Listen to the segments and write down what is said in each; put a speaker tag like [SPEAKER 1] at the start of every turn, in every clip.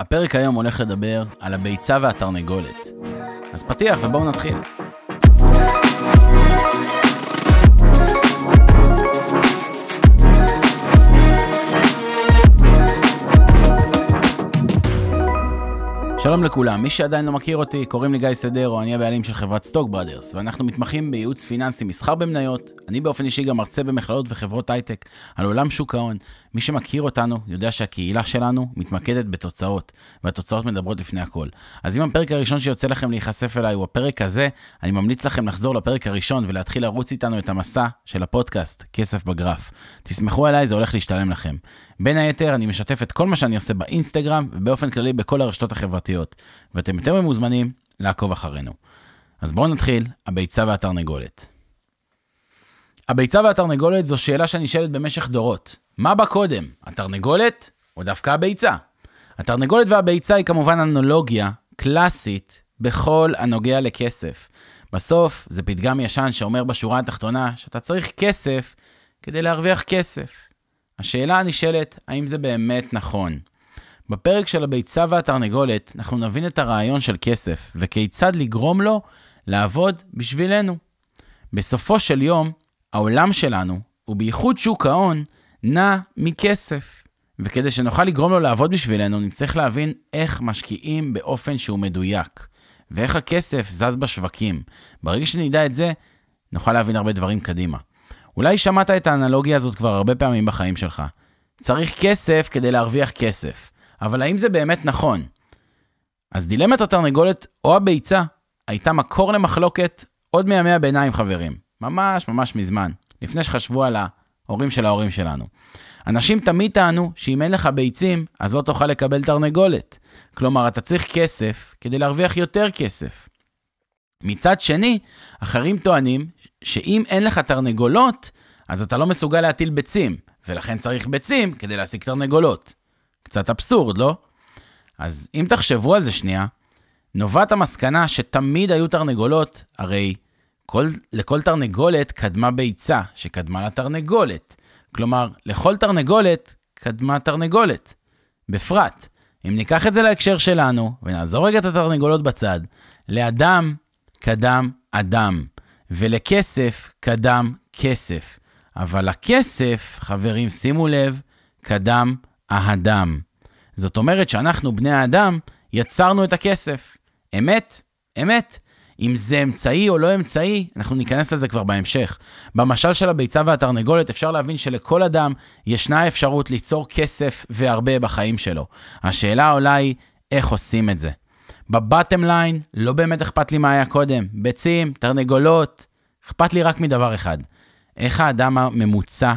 [SPEAKER 1] הפרק היום הולך לדבר על הביצה והתרנגולת. אז פתיח ובואו נתחיל. שלום לכולם, מי שעדיין לא מכיר אותי, קוראים לי גיא סדרו, אני הבעלים של חברת סטוק בראדרס, ואנחנו מתמחים בייעוץ פיננסי, מסחר במניות. אני באופן אישי גם מרצה במכללות וחברות הייטק על עולם שוק ההון. מי שמכיר אותנו יודע שהקהילה שלנו מתמקדת בתוצאות, והתוצאות מדברות לפני הכל. אז אם הפרק הראשון שיוצא לכם להיחשף אליי הוא הפרק הזה, אני ממליץ לכם לחזור לפרק הראשון ולהתחיל לרוץ איתנו את המסע של הפודקאסט, כסף בגרף. תסמכו עליי, זה הולך להשתלם לכם. בין היתר, אני משתף את כל מה שאני עושה באינסטגרם, ובאופן כללי בכל הרשתות החברתיות. להיות, ואתם יותר ממוזמנים לעקוב אחרינו. אז בואו נתחיל, הביצה והתרנגולת. הביצה והתרנגולת זו שאלה שנשאלת במשך דורות. מה בא קודם, התרנגולת או דווקא הביצה? התרנגולת והביצה היא כמובן אנלוגיה קלאסית בכל הנוגע לכסף. בסוף זה פתגם ישן שאומר בשורה התחתונה שאתה צריך כסף כדי להרוויח כסף. השאלה הנשאלת, האם זה באמת נכון? בפרק של הביצה והתרנגולת אנחנו נבין את הרעיון של כסף וכיצד לגרום לו לעבוד בשבילנו. בסופו של יום, העולם שלנו, ובייחוד שוק ההון, נע מכסף. וכדי שנוכל לגרום לו לעבוד בשבילנו, נצטרך להבין איך משקיעים באופן שהוא מדויק, ואיך הכסף זז בשווקים. ברגע שנדע את זה, נוכל להבין הרבה דברים קדימה. אולי שמעת את האנלוגיה הזאת כבר הרבה פעמים בחיים שלך. צריך כסף כדי להרוויח כסף. אבל האם זה באמת נכון? אז דילמת התרנגולת או הביצה הייתה מקור למחלוקת עוד מימי הביניים, חברים. ממש ממש מזמן, לפני שחשבו על ההורים של ההורים שלנו. אנשים תמיד טענו שאם אין לך ביצים, אז לא תוכל לקבל תרנגולת. כלומר, אתה צריך כסף כדי להרוויח יותר כסף. מצד שני, אחרים טוענים שאם אין לך תרנגולות, אז אתה לא מסוגל להטיל ביצים, ולכן צריך ביצים כדי להשיג תרנגולות. קצת אבסורד, לא? אז אם תחשבו על זה שנייה, נובעת המסקנה שתמיד היו תרנגולות, הרי כל, לכל תרנגולת קדמה ביצה, שקדמה לתרנגולת. כלומר, לכל תרנגולת קדמה תרנגולת. בפרט, אם ניקח את זה להקשר שלנו, ונעזור רגע את התרנגולות בצד, לאדם קדם אדם, ולכסף קדם כסף. אבל הכסף, חברים, שימו לב, קדם האדם. זאת אומרת שאנחנו, בני האדם, יצרנו את הכסף. אמת? אמת. אם זה אמצעי או לא אמצעי, אנחנו ניכנס לזה כבר בהמשך. במשל של הביצה והתרנגולת אפשר להבין שלכל אדם ישנה אפשרות ליצור כסף והרבה בחיים שלו. השאלה העולה היא, איך עושים את זה? בבטם ליין, לא באמת אכפת לי מה היה קודם. ביצים, תרנגולות, אכפת לי רק מדבר אחד. איך האדם הממוצע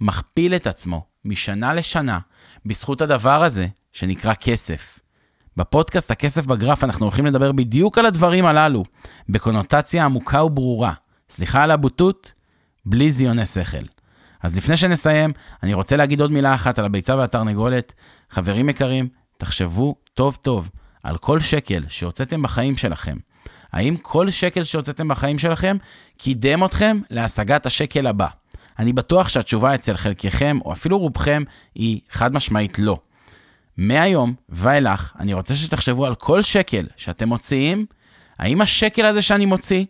[SPEAKER 1] מכפיל את עצמו משנה לשנה בזכות הדבר הזה שנקרא כסף. בפודקאסט הכסף בגרף אנחנו הולכים לדבר בדיוק על הדברים הללו, בקונוטציה עמוקה וברורה. סליחה על הבוטות, בלי זיוני שכל. אז לפני שנסיים, אני רוצה להגיד עוד מילה אחת על הביצה והתרנגולת. חברים יקרים, תחשבו טוב טוב על כל שקל שהוצאתם בחיים שלכם. האם כל שקל שהוצאתם בחיים שלכם קידם אתכם להשגת השקל הבא? אני בטוח שהתשובה אצל חלקכם, או אפילו רובכם, היא חד משמעית לא. מהיום ואילך, אני רוצה שתחשבו על כל שקל שאתם מוציאים, האם השקל הזה שאני מוציא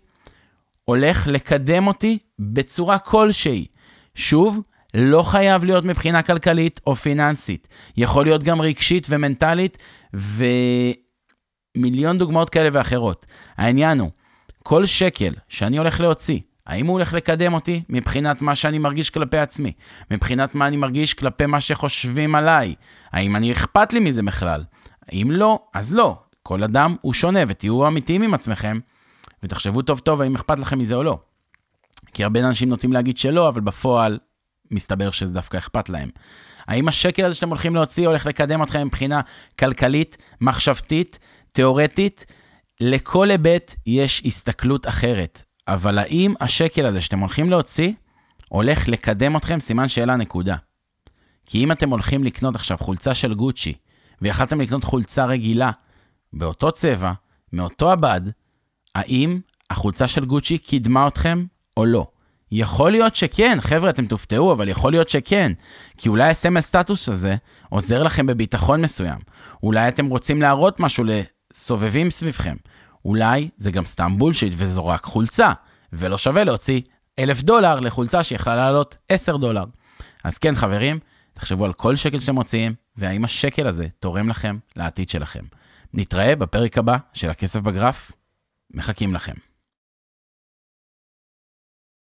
[SPEAKER 1] הולך לקדם אותי בצורה כלשהי. שוב, לא חייב להיות מבחינה כלכלית או פיננסית. יכול להיות גם רגשית ומנטלית, ומיליון דוגמאות כאלה ואחרות. העניין הוא, כל שקל שאני הולך להוציא, האם הוא הולך לקדם אותי מבחינת מה שאני מרגיש כלפי עצמי? מבחינת מה אני מרגיש כלפי מה שחושבים עליי? האם אני אכפת לי מזה בכלל? אם לא, אז לא. כל אדם הוא שונה, ותהיו אמיתיים עם עצמכם, ותחשבו טוב טוב האם אכפת לכם מזה או לא. כי הרבה אנשים נוטים להגיד שלא, אבל בפועל מסתבר שזה דווקא אכפת להם. האם השקל הזה שאתם הולכים להוציא הולך לקדם אתכם מבחינה כלכלית, מחשבתית, תיאורטית? לכל היבט יש הסתכלות אחרת. אבל האם השקל הזה שאתם הולכים להוציא, הולך לקדם אתכם, סימן שאלה נקודה. כי אם אתם הולכים לקנות עכשיו חולצה של גוצ'י, ויכלתם לקנות חולצה רגילה, באותו צבע, מאותו הבד, האם החולצה של גוצ'י קידמה אתכם או לא? יכול להיות שכן, חבר'ה, אתם תופתעו, אבל יכול להיות שכן. כי אולי הסמל סטטוס הזה עוזר לכם בביטחון מסוים. אולי אתם רוצים להראות משהו לסובבים סביבכם. אולי זה גם סתם בולשיט וזו רק חולצה, ולא שווה להוציא אלף דולר לחולצה שיכלה לעלות עשר דולר. אז כן, חברים, תחשבו על כל שקל שאתם מוציאים, והאם השקל הזה תורם לכם לעתיד שלכם. נתראה בפרק הבא של הכסף בגרף. מחכים לכם.